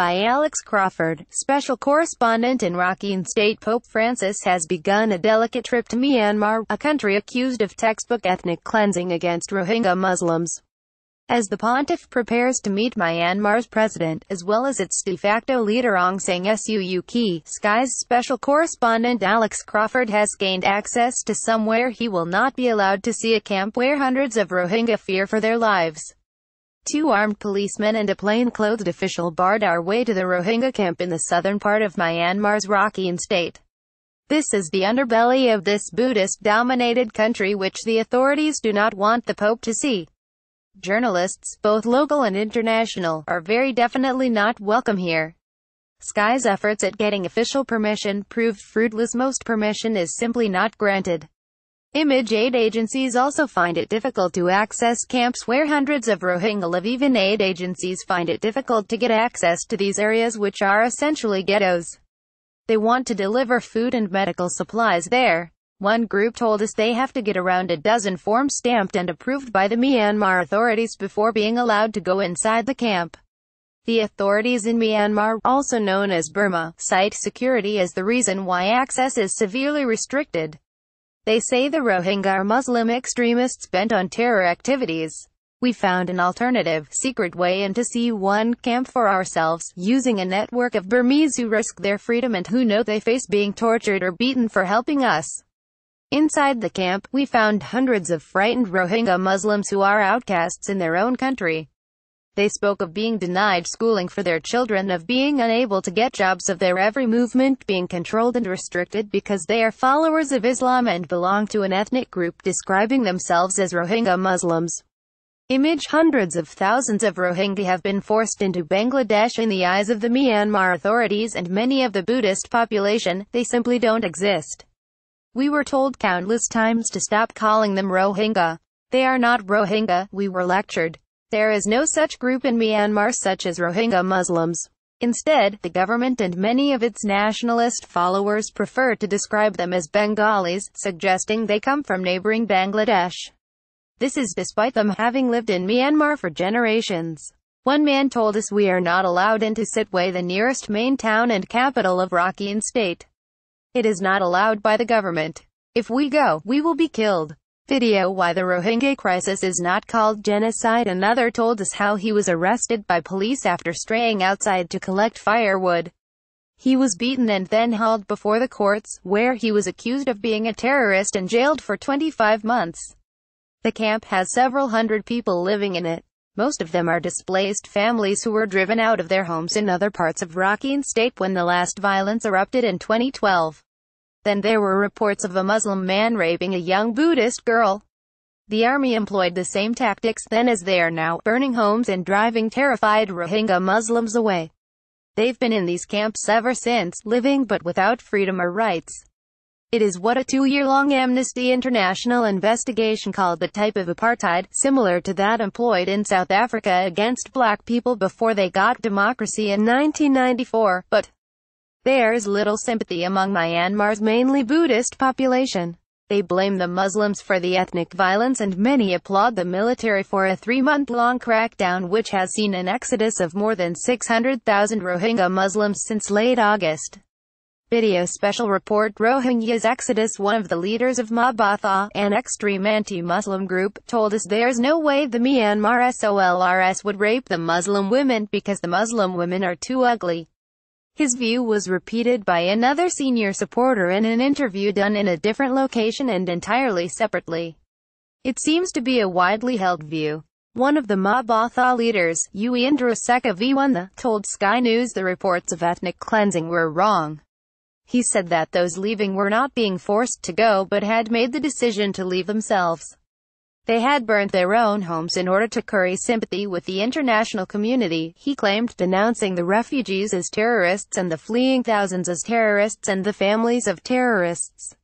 by Alex Crawford, special correspondent in Rakhine State Pope Francis has begun a delicate trip to Myanmar, a country accused of textbook ethnic cleansing against Rohingya Muslims. As the pontiff prepares to meet Myanmar's president, as well as its de facto leader Aung San Suu Kyi, Sky's special correspondent Alex Crawford has gained access to somewhere he will not be allowed to see a camp where hundreds of Rohingya fear for their lives. Two armed policemen and a plainclothed official barred our way to the Rohingya camp in the southern part of Myanmar's Rakhine state. This is the underbelly of this Buddhist-dominated country which the authorities do not want the Pope to see. Journalists, both local and international, are very definitely not welcome here. Sky's efforts at getting official permission proved fruitless most permission is simply not granted. Image aid agencies also find it difficult to access camps where hundreds of Rohingya live. Even aid agencies find it difficult to get access to these areas which are essentially ghettos. They want to deliver food and medical supplies there. One group told us they have to get around a dozen forms stamped and approved by the Myanmar authorities before being allowed to go inside the camp. The authorities in Myanmar, also known as Burma, cite security as the reason why access is severely restricted. They say the Rohingya are Muslim extremists bent on terror activities. We found an alternative, secret way into C1 camp for ourselves, using a network of Burmese who risk their freedom and who know they face being tortured or beaten for helping us. Inside the camp, we found hundreds of frightened Rohingya Muslims who are outcasts in their own country. They spoke of being denied schooling for their children, of being unable to get jobs, of their every movement being controlled and restricted because they are followers of Islam and belong to an ethnic group describing themselves as Rohingya Muslims. Image Hundreds of thousands of Rohingya have been forced into Bangladesh in the eyes of the Myanmar authorities and many of the Buddhist population, they simply don't exist. We were told countless times to stop calling them Rohingya. They are not Rohingya, we were lectured. There is no such group in Myanmar such as Rohingya Muslims. Instead, the government and many of its nationalist followers prefer to describe them as Bengalis, suggesting they come from neighboring Bangladesh. This is despite them having lived in Myanmar for generations. One man told us we are not allowed into Sitwe the nearest main town and capital of Rakhine state. It is not allowed by the government. If we go, we will be killed video why the Rohingya crisis is not called genocide another told us how he was arrested by police after straying outside to collect firewood. He was beaten and then hauled before the courts, where he was accused of being a terrorist and jailed for 25 months. The camp has several hundred people living in it. Most of them are displaced families who were driven out of their homes in other parts of Rakhine state when the last violence erupted in 2012. Then there were reports of a Muslim man raping a young Buddhist girl. The army employed the same tactics then as they are now, burning homes and driving terrified Rohingya Muslims away. They've been in these camps ever since, living but without freedom or rights. It is what a two-year-long Amnesty International investigation called the type of apartheid, similar to that employed in South Africa against black people before they got democracy in 1994, but there's little sympathy among Myanmar's mainly Buddhist population. They blame the Muslims for the ethnic violence and many applaud the military for a three-month-long crackdown which has seen an exodus of more than 600,000 Rohingya Muslims since late August. Video Special Report Rohingya's exodus One of the leaders of Mabatha, an extreme anti-Muslim group, told us there's no way the Myanmar SOLRS would rape the Muslim women because the Muslim women are too ugly. His view was repeated by another senior supporter in an interview done in a different location and entirely separately. It seems to be a widely held view. One of the Mabatha leaders, Yuendra Sekaviwantha, told Sky News the reports of ethnic cleansing were wrong. He said that those leaving were not being forced to go but had made the decision to leave themselves. They had burnt their own homes in order to curry sympathy with the international community, he claimed, denouncing the refugees as terrorists and the fleeing thousands as terrorists and the families of terrorists.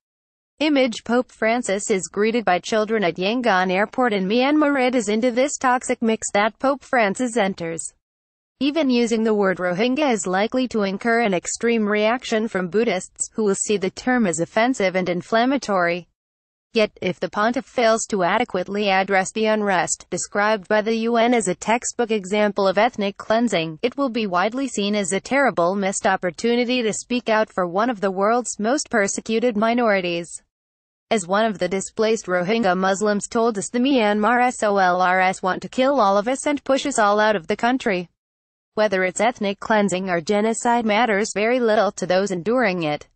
Image Pope Francis is greeted by children at Yangon Airport in Myanmar. It is into this toxic mix that Pope Francis enters. Even using the word Rohingya is likely to incur an extreme reaction from Buddhists, who will see the term as offensive and inflammatory. Yet, if the pontiff fails to adequately address the unrest described by the UN as a textbook example of ethnic cleansing, it will be widely seen as a terrible missed opportunity to speak out for one of the world's most persecuted minorities. As one of the displaced Rohingya Muslims told us the Myanmar SOLRS want to kill all of us and push us all out of the country. Whether it's ethnic cleansing or genocide matters very little to those enduring it.